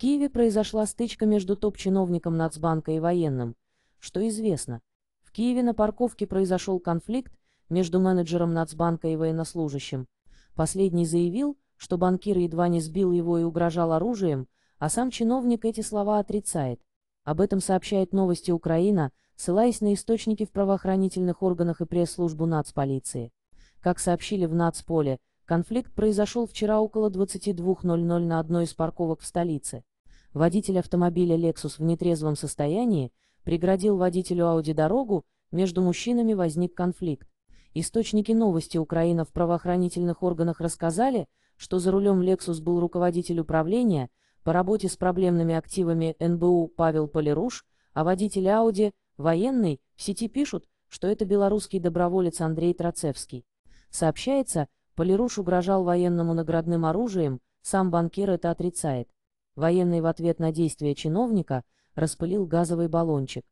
Киеве произошла стычка между топ-чиновником Нацбанка и военным, что известно. В Киеве на парковке произошел конфликт между менеджером Нацбанка и военнослужащим. Последний заявил, что банкир едва не сбил его и угрожал оружием, а сам чиновник эти слова отрицает. Об этом сообщает новости Украина, ссылаясь на источники в правоохранительных органах и пресс-службу нацполиции. Как сообщили в нацполе, конфликт произошел вчера около 22.00 на одной из парковок в столице. Водитель автомобиля Lexus в нетрезвом состоянии преградил водителю Audi дорогу, между мужчинами возник конфликт. Источники новости Украины в правоохранительных органах рассказали, что за рулем Lexus был руководитель управления по работе с проблемными активами НБУ Павел Полируш, а водитель Audi военный, в сети пишут, что это белорусский доброволец Андрей Троцевский. Сообщается, Полируш угрожал военному наградным оружием, сам банкир это отрицает. Военный в ответ на действия чиновника распылил газовый баллончик.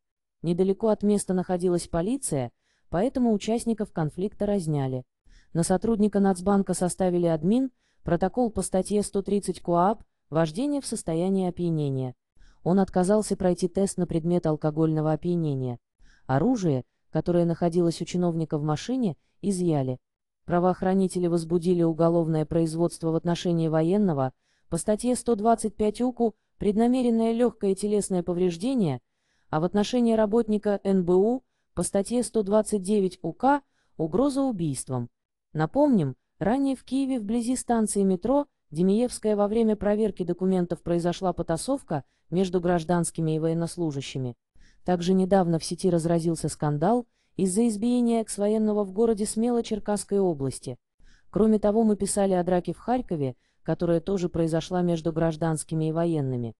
Недалеко от места находилась полиция, поэтому участников конфликта разняли. На сотрудника Нацбанка составили админ, протокол по статье 130 КОАП «Вождение в состоянии опьянения». Он отказался пройти тест на предмет алкогольного опьянения. Оружие, которое находилось у чиновника в машине, изъяли. Правоохранители возбудили уголовное производство в отношении военного – по статье 125 УКУ «Преднамеренное легкое телесное повреждение», а в отношении работника НБУ по статье 129 УК «Угроза убийством». Напомним, ранее в Киеве вблизи станции метро Демиевская во время проверки документов произошла потасовка между гражданскими и военнослужащими. Также недавно в сети разразился скандал из-за избиения экс-военного в городе Смело Черкасской области. Кроме того, мы писали о драке в Харькове, которая тоже произошла между гражданскими и военными